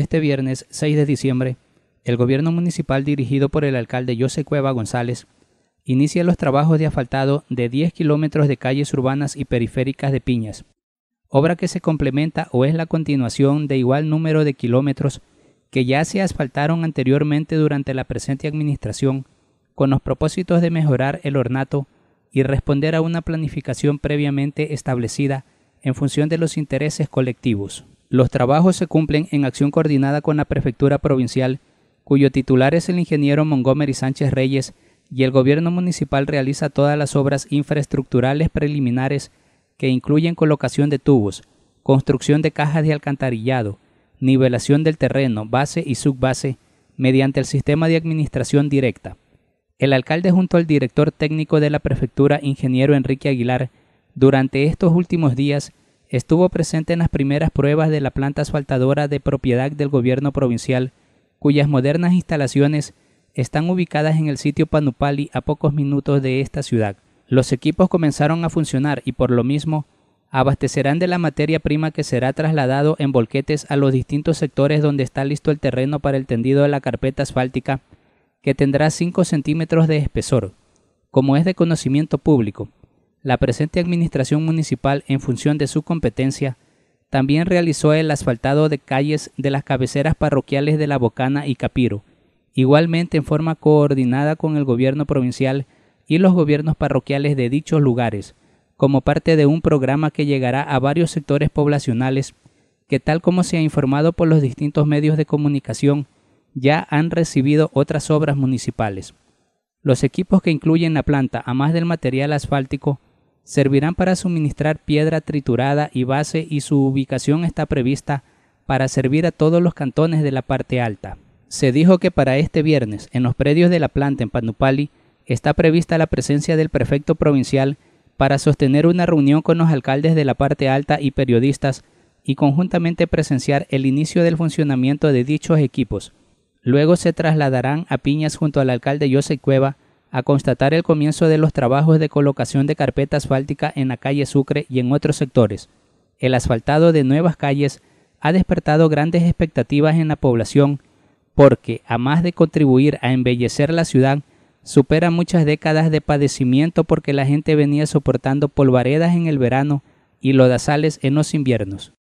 Este viernes 6 de diciembre, el gobierno municipal dirigido por el alcalde José Cueva González inicia los trabajos de asfaltado de 10 kilómetros de calles urbanas y periféricas de Piñas, obra que se complementa o es la continuación de igual número de kilómetros que ya se asfaltaron anteriormente durante la presente administración con los propósitos de mejorar el ornato y responder a una planificación previamente establecida en función de los intereses colectivos. Los trabajos se cumplen en acción coordinada con la Prefectura Provincial, cuyo titular es el ingeniero Montgomery Sánchez Reyes, y el gobierno municipal realiza todas las obras infraestructurales preliminares que incluyen colocación de tubos, construcción de cajas de alcantarillado, nivelación del terreno, base y subbase, mediante el sistema de administración directa. El alcalde junto al director técnico de la prefectura, ingeniero Enrique Aguilar, durante estos últimos días estuvo presente en las primeras pruebas de la planta asfaltadora de propiedad del gobierno provincial, cuyas modernas instalaciones están ubicadas en el sitio Panupali a pocos minutos de esta ciudad. Los equipos comenzaron a funcionar y por lo mismo abastecerán de la materia prima que será trasladado en volquetes a los distintos sectores donde está listo el terreno para el tendido de la carpeta asfáltica, que tendrá 5 centímetros de espesor. Como es de conocimiento público, la presente administración municipal, en función de su competencia, también realizó el asfaltado de calles de las cabeceras parroquiales de La Bocana y Capiro, igualmente en forma coordinada con el gobierno provincial y los gobiernos parroquiales de dichos lugares, como parte de un programa que llegará a varios sectores poblacionales que tal como se ha informado por los distintos medios de comunicación, ya han recibido otras obras municipales. Los equipos que incluyen la planta, a más del material asfáltico, servirán para suministrar piedra triturada y base y su ubicación está prevista para servir a todos los cantones de la parte alta. Se dijo que para este viernes, en los predios de la planta en Panupali, está prevista la presencia del prefecto provincial para sostener una reunión con los alcaldes de la parte alta y periodistas y conjuntamente presenciar el inicio del funcionamiento de dichos equipos. Luego se trasladarán a Piñas junto al alcalde José Cueva a constatar el comienzo de los trabajos de colocación de carpeta asfáltica en la calle Sucre y en otros sectores. El asfaltado de nuevas calles ha despertado grandes expectativas en la población porque, a más de contribuir a embellecer la ciudad, supera muchas décadas de padecimiento porque la gente venía soportando polvaredas en el verano y lodazales en los inviernos.